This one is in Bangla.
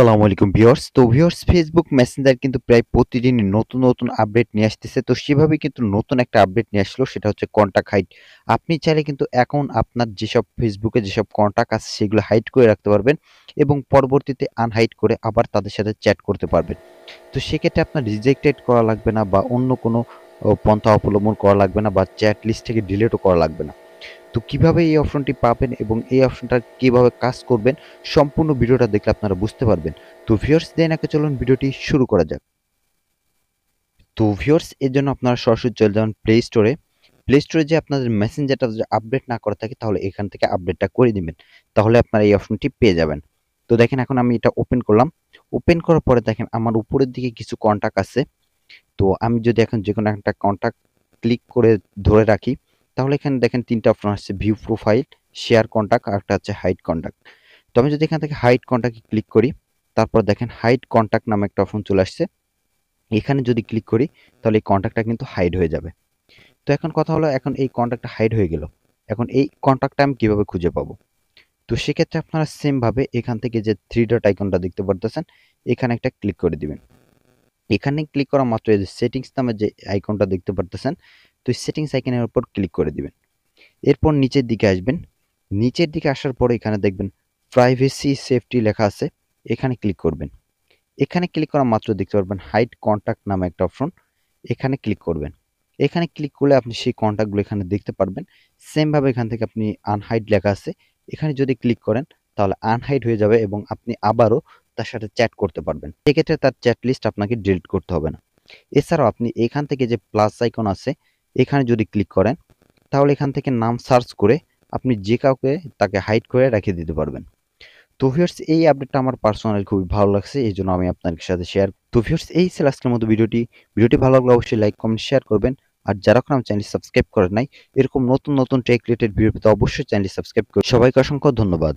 সালামু আলাইকুম ভিওর্স তো ভিওর্স ফেসবুক মেসেঞ্জার কিন্তু প্রায় প্রতিদিন নতুন নতুন আপডেট নিয়ে আসতেছে তো সেভাবে কিন্তু নতুন একটা আপডেট নিয়ে আসলো সেটা হচ্ছে কন্ট্যাক্ট হাইট আপনি চাইলে কিন্তু এখন আপনার যেসব ফেসবুকে যেসব কন্ট্যাক্ট আছে সেগুলো হাইট করে রাখতে পারবেন এবং পরবর্তীতে আনহাইট করে আবার তাদের সাথে চ্যাট করতে পারবেন তো সেক্ষেত্রে আপনার রিজেক্টেড করা লাগবে না বা অন্য কোনো পন্থা অবলম্বন করা লাগবে না বা চ্যাট লিস্ট থেকে ডিলেটও করা লাগবে না তো কিভাবে এই অপশনটি পাবেন এবং এই অপশনটা কিভাবে কাজ করবেন সম্পূর্ণ ভিডিওটা দেখলে আপনারা বুঝতে পারবেন তো ভিউয়ার্স দেন একে চলুন ভিডিওটি শুরু করা যাক তো ভিউয়ার্স এর জন্য আপনারা সরাসরি চলে যান প্লে স্টোরে প্লে স্টোরে যে আপনাদের মেসেঞ্জারটা যদি আপডেট না করা থাকে তাহলে এখান থেকে আপডেটটা করে দিবেন তাহলে আপনারা এই অপশনটি পেয়ে যাবেন তো দেখেন এখন আমি এটা ওপেন করলাম ওপেন করার পরে দেখেন আমার উপরের দিকে কিছু কন্ট্যাক্ট আছে তো আমি যদি এখন যে কোনো একটা কন্ট্যাক্ট ক্লিক করে ধরে রাখি তাহলে এখানে দেখেন তিনটা অপশন আসছে ভিউ প্রোফাইল শেয়ার কন্ট্যাক্ট আর একটা হচ্ছে হাইট কন্ট্যাক্ট তো আমি যদি এখান থেকে হাইট কন্ট্যাক্টে ক্লিক করি তারপর দেখেন হাইট কন্ট্যাক্ট নামে একটা অপশন চলে আসছে এখানে যদি ক্লিক করি তাহলে এই কন্ট্যাক্টটা কিন্তু হাইড হয়ে যাবে তো এখন কথা হলো এখন এই কন্ট্যাক্টটা হাইড হয়ে গেল এখন এই কন্ট্যাক্টটা আমি কীভাবে খুঁজে পাবো তো সেক্ষেত্রে আপনারা সেমভাবে এখান থেকে যে থ্রি ডট আইকনটা দেখতে পারতেছেন এখানে একটা ক্লিক করে দিবেন এখানে ক্লিক করা মাত্র এই যে সেটিংস নামে যে আইকনটা দেখতে পারতেছেন তো সেটিংস আইকনের উপর ক্লিক করে দিবেন এরপর নিচের দিকে আসবেন নিচের দিকে আসার পর এখানে দেখবেন প্রাইভেসি সেফটি লেখা আছে এখানে ক্লিক করবেন এখানে ক্লিক করা মাত্র দেখতে পারবেন হাইট কন্ট্যাক্ট নামে একটা অপশন এখানে ক্লিক করবেন এখানে ক্লিক করলে আপনি সেই কন্ট্যাক্টগুলো এখানে দেখতে পারবেন সেমভাবে এখান থেকে আপনি আনহাইড লেখা আছে এখানে যদি ক্লিক করেন তাহলে আনহাইড হয়ে যাবে এবং আপনি আবারও তার সাথে চ্যাট করতে পারবেন সেক্ষেত্রে তার চ্যাট লিস্ট আপনাকে ডিলিট করতে হবে না এছাড়াও আপনি এখান থেকে যে প্লাস আইকন আছে এখানে যদি ক্লিক করেন তাহলে এখান থেকে নাম সার্চ করে আপনি যে কাউকে তাকে হাইড করে রেখে দিতে পারবেন তো ভিউয়ার্স এই আপডেটটা আমার পার্সোনালি খুবই ভালো লাগছে এই জন্য আমি আপনার সাথে শেয়ার তো ভিউয়ার্স এই ছিল আজকের মতো ভিডিওটি ভিডিওটি ভালো লাগলে অবশ্যই লাইক কমেন্ট শেয়ার করবেন আর যারা এখন আমার চ্যানেল সাবস্ক্রাইব করেন নাই এরকম নতুন নতুন টেক রিলেটেড ভিডিও পেতে অবশ্যই চ্যানেল সাবস্ক্রাইব করে সবাইকে অসংখ্য ধন্যবাদ